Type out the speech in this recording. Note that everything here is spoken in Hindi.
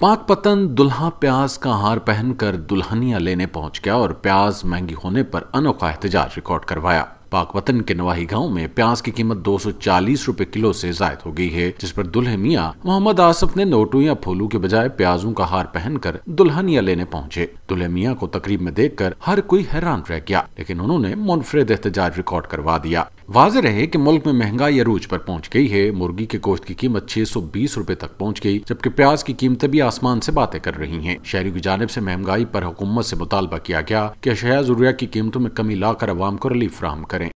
पाक पतन दुल्हा प्याज का हार पहनकर दुल्हनिया लेने पहुंच गया और प्याज महंगी होने पर अनोखा एहतजाज रिकॉर्ड करवाया पाक पतन के नवाही गांव में प्याज की कीमत 240 रुपए किलो से जायद हो गई है जिस पर दुल्हे मियाँ मोहम्मद आसफ ने नोटू या फूलों के बजाय प्याजों का हार पहनकर दुल्हनिया लेने पहुंचे दुल्हे मियाँ को तकरीब में देखकर हर कोई हैरान रह गया लेकिन उन्होंने मुनफरद एहतजाज रिकॉर्ड करवा दिया वाज रहे कि मुल्क में महंगाई अरूज पर पहुंच गई है मुर्गी के गोश्त की कीमत छह सौ बीस रूपए तक पहुंच गई जबकि प्याज की कीमतें भी आसमान से बातें कर रही हैं शहरी की जानब से महंगाई पर हुकूमत से मुतालबा किया गया कि अशया जरूरिया की कीमतों में कमी लाकर आवाम को रिलीफ फ्राहम करें